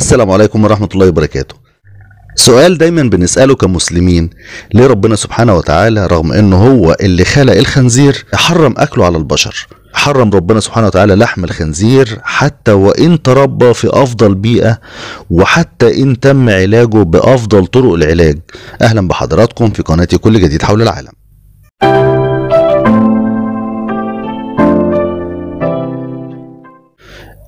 السلام عليكم ورحمة الله وبركاته سؤال دايما بنسأله كمسلمين ليه ربنا سبحانه وتعالى رغم انه هو اللي خلق الخنزير حرم اكله على البشر حرم ربنا سبحانه وتعالى لحم الخنزير حتى وان تربى في افضل بيئه وحتى ان تم علاجه بافضل طرق العلاج اهلا بحضراتكم في قناتي كل جديد حول العالم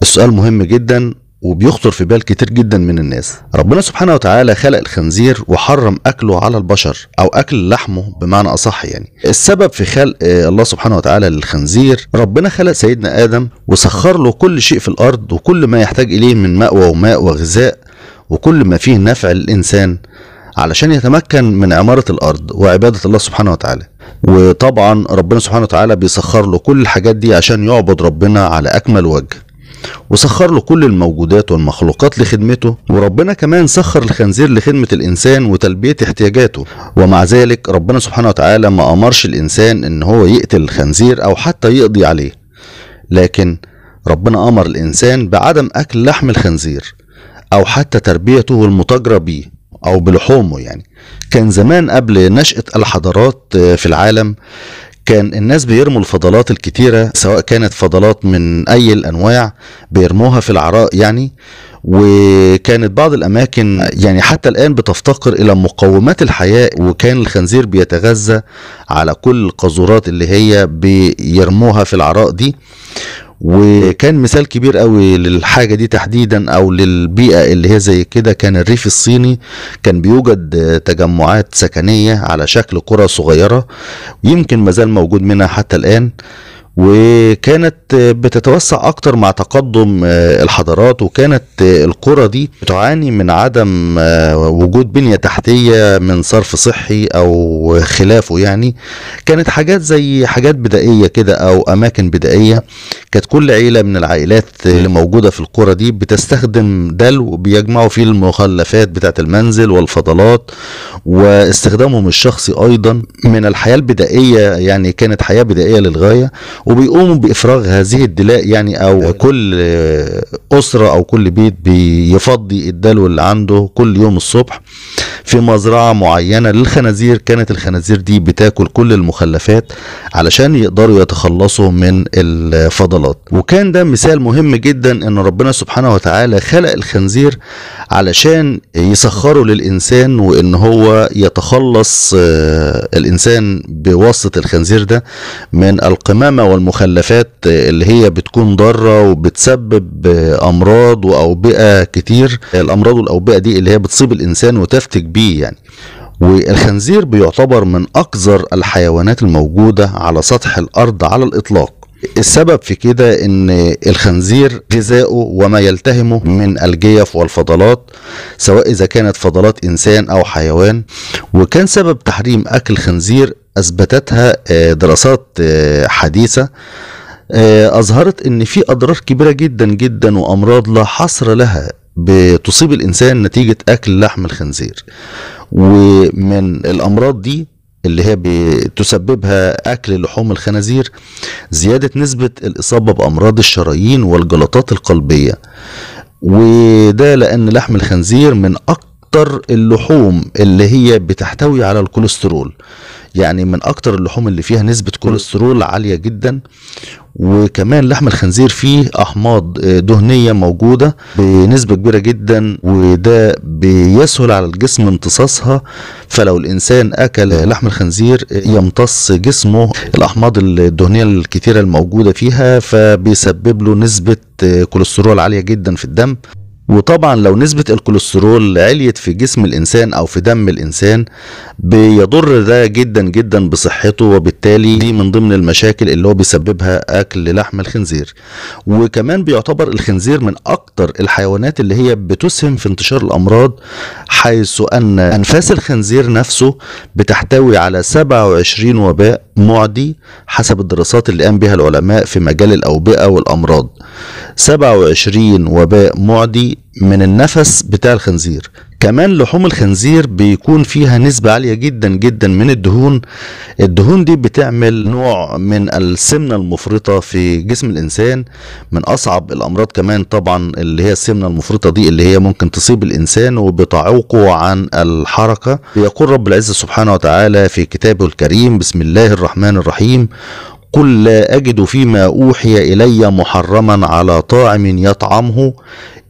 السؤال مهم جدا وبيخطر في بال كتير جدا من الناس ربنا سبحانه وتعالى خلق الخنزير وحرم اكله على البشر او اكل لحمه بمعنى اصح يعني السبب في خلق آه، الله سبحانه وتعالى للخنزير ربنا خلق سيدنا ادم وسخر له كل شيء في الارض وكل ما يحتاج اليه من مأوى وماء وغذاء وكل ما فيه نفع للانسان علشان يتمكن من عمارة الأرض وعبادة الله سبحانه وتعالى وطبعا ربنا سبحانه وتعالى بيسخر له كل الحاجات دي عشان يعبد ربنا على أكمل وجه وسخر له كل الموجودات والمخلوقات لخدمته وربنا كمان سخر الخنزير لخدمة الإنسان وتلبية احتياجاته ومع ذلك ربنا سبحانه وتعالى ما أمرش الإنسان إن هو يقتل الخنزير أو حتى يقضي عليه لكن ربنا أمر الإنسان بعدم أكل لحم الخنزير أو حتى تربيته المتاجرة بيه أو بلحومه يعني كان زمان قبل نشأة الحضارات في العالم كان الناس بيرموا الفضلات الكتيرة سواء كانت فضلات من أي الأنواع بيرموها في العراء يعني وكانت بعض الأماكن يعني حتى الآن بتفتقر إلى مقومات الحياة وكان الخنزير بيتغذى على كل القاذورات اللي هي بيرموها في العراء دي وكان مثال كبير قوي للحاجه دي تحديدا او للبيئه اللي هي زي كده كان الريف الصيني كان بيوجد تجمعات سكنيه على شكل قرى صغيره يمكن مازال موجود منها حتى الان وكانت بتتوسع اكتر مع تقدم آه، الحضارات وكانت آه، القرى دي بتعاني من عدم آه، وجود بنيه تحتيه من صرف صحي او خلافه يعني كانت حاجات زي حاجات بدائيه كده او اماكن بدائيه كانت كل عيله من العائلات اللي موجوده في القرى دي بتستخدم دلو بيجمعوا فيه المخلفات بتاعت المنزل والفضلات واستخدامهم الشخصي ايضا من الحياه البدائيه يعني كانت حياه بدائيه للغايه وبيقوموا بافراغ هذه الدلاء يعني او أيوة. كل اسره او كل بيت بيفضي الدلو اللي عنده كل يوم الصبح في مزرعه معينه للخنازير كانت الخنازير دي بتاكل كل المخلفات علشان يقدروا يتخلصوا من الفضلات وكان ده مثال مهم جدا ان ربنا سبحانه وتعالى خلق الخنزير علشان يسخره للانسان وان هو يتخلص آه، الانسان بواسطه الخنزير ده من القمامه والمخلفات اللي هي بتكون ضاره وبتسبب امراض واوبئه كتير الامراض والاوبئه دي اللي هي بتصيب الانسان وتفتك بيه يعني والخنزير بيعتبر من اقذر الحيوانات الموجوده على سطح الارض على الاطلاق السبب في كده ان الخنزير غذائه وما يلتهمه من الجيف والفضلات سواء اذا كانت فضلات انسان او حيوان وكان سبب تحريم اكل خنزير اثبتتها آه، دراسات آه، حديثه آه، اظهرت ان في اضرار كبيره جدا جدا وامراض لا حصر لها بتصيب الانسان نتيجه اكل لحم الخنزير ومن الامراض دي اللي هي بتسببها اكل لحوم الخنازير زياده نسبه الاصابه بامراض الشرايين والجلطات القلبيه وده لان لحم الخنزير من اكتر اللحوم اللي هي بتحتوي على الكوليسترول يعني من اكتر اللحوم اللي فيها نسبه كوليسترول عاليه جدا وكمان لحم الخنزير فيه احماض آه، دهنيه موجوده بنسبه كبيره جدا وده بيسهل على الجسم امتصاصها فلو الانسان اكل لحم الخنزير آه، يمتص جسمه الاحماض الدهنيه الكثيره الموجوده فيها فبيسبب له نسبه آه، كوليسترول عاليه جدا في الدم وطبعا لو نسبة الكوليسترول عليت في جسم الإنسان أو في دم الإنسان بيضر ده جدا جدا بصحته وبالتالي دي من ضمن المشاكل اللي هو بيسببها أكل لحم الخنزير وكمان بيعتبر الخنزير من أكتر الحيوانات اللي هي بتسهم في انتشار الأمراض حيث أن أنفاس الخنزير نفسه بتحتوي على 27 وباء معدي حسب الدراسات اللي قام بها العلماء في مجال الأوبئة والأمراض 27 وباء معدي من النفس بتاع الخنزير كمان لحوم الخنزير بيكون فيها نسبة عالية جدا جدا من الدهون الدهون دي بتعمل نوع من السمنة المفرطة في جسم الإنسان من أصعب الأمراض كمان طبعا اللي هي السمنة المفرطة دي اللي هي ممكن تصيب الإنسان وبتعوقه عن الحركة يقول رب العزة سبحانه وتعالى في كتابه الكريم بسم الله الرحمن الرحيم قل لا أجد فيما أوحي إلي محرما على طاعم يطعمه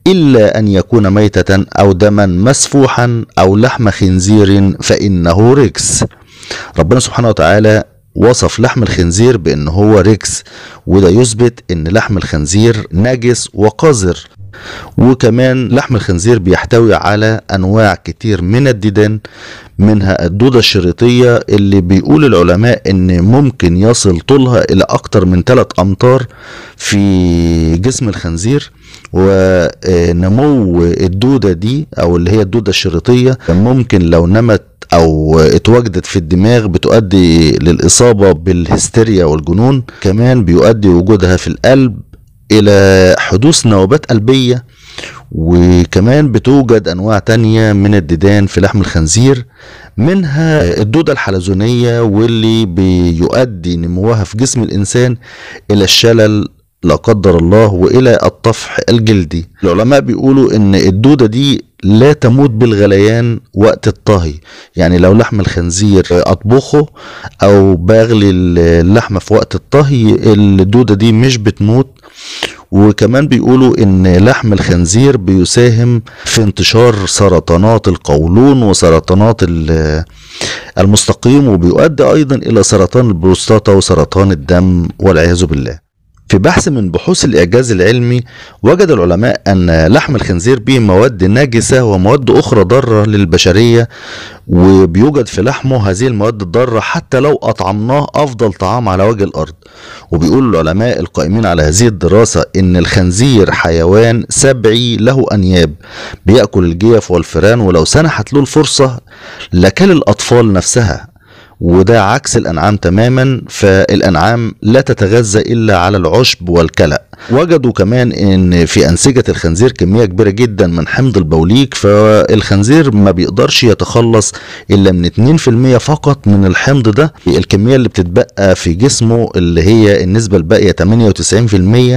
إلا أن يكون ميتة أو دما مسفوحا أو لحم خنزير فإنه ركس ربنا سبحانه وتعالى وصف لحم الخنزير بأنه هو ركس وده يثبت أن لحم الخنزير نجس وقذر وكمان لحم الخنزير بيحتوي على انواع كتير من الديدان منها الدودة الشريطية اللي بيقول العلماء ان ممكن يصل طولها الى اكتر من 3 امتار في جسم الخنزير ونمو الدودة دي او اللي هي الدودة الشريطية ممكن لو نمت او اتواجدت في الدماغ بتؤدي للاصابة بالهستيريا والجنون كمان بيؤدي وجودها في القلب الى حدوث نوبات قلبيه وكمان بتوجد انواع تانية من الديدان في لحم الخنزير منها الدودة الحلزونية واللي بيؤدي نموها في جسم الانسان الى الشلل لا قدر الله والى الطفح الجلدي العلماء بيقولوا ان الدودة دي لا تموت بالغليان وقت الطهي يعني لو لحم الخنزير اطبخه او بغلي اللحمه في وقت الطهي الدوده دي مش بتموت وكمان بيقولوا ان لحم الخنزير بيساهم في انتشار سرطانات القولون وسرطانات المستقيم وبيؤدي ايضا الى سرطان البروستاتا وسرطان الدم والعياذ بالله في بحث من بحوث الإعجاز العلمي وجد العلماء أن لحم الخنزير به مواد نجسة ومواد أخرى ضارة للبشرية وبيوجد في لحمه هذه المواد الضارة حتى لو أطعمناه أفضل طعام على وجه الأرض وبيقول العلماء القائمين على هذه الدراسة إن الخنزير حيوان سبعي له أنياب بيأكل الجيف والفئران ولو سنحت له الفرصة لكل الأطفال نفسها وده عكس الأنعام تماما فالأنعام لا تتغذى إلا على العشب والكلأ وجدوا كمان ان في انسجه الخنزير كميه كبيره جدا من حمض البوليك فالخنزير ما بيقدرش يتخلص الا من 2% فقط من الحمض ده الكميه اللي بتتبقى في جسمه اللي هي النسبه الباقيه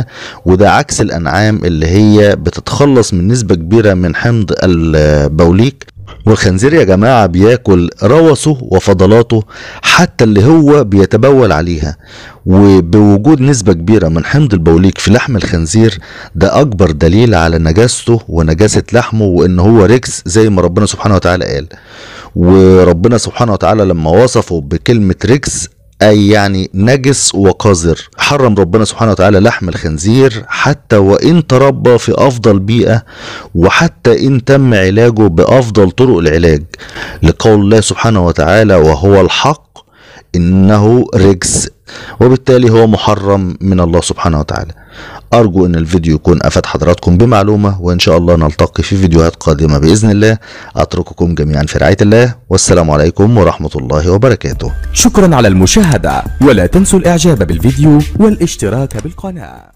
98% وده عكس الانعام اللي هي بتتخلص من نسبه كبيره من حمض البوليك والخنزير يا جماعة بياكل روثه وفضلاته حتى اللي هو بيتبول عليها وبوجود نسبة كبيرة من حمض البوليك في لحم الخنزير ده أكبر دليل على نجاسته ونجاسة لحمه وإن هو ركس زي ما ربنا سبحانه وتعالى قال وربنا سبحانه وتعالى لما وصفه بكلمة ركس أي يعني نجس وقذر حرم ربنا سبحانه وتعالى لحم الخنزير حتى وإن تربى في أفضل بيئة وحتى إن تم علاجه بأفضل طرق العلاج لقول الله سبحانه وتعالى وهو الحق إنه رجس وبالتالي هو محرم من الله سبحانه وتعالى أرجو أن الفيديو يكون أفاد حضراتكم بمعلومة وإن شاء الله نلتقي في فيديوهات قادمة بإذن الله أترككم جميعا في رعاية الله والسلام عليكم ورحمة الله وبركاته شكرا على المشاهدة ولا تنسوا الإعجاب بالفيديو والاشتراك بالقناة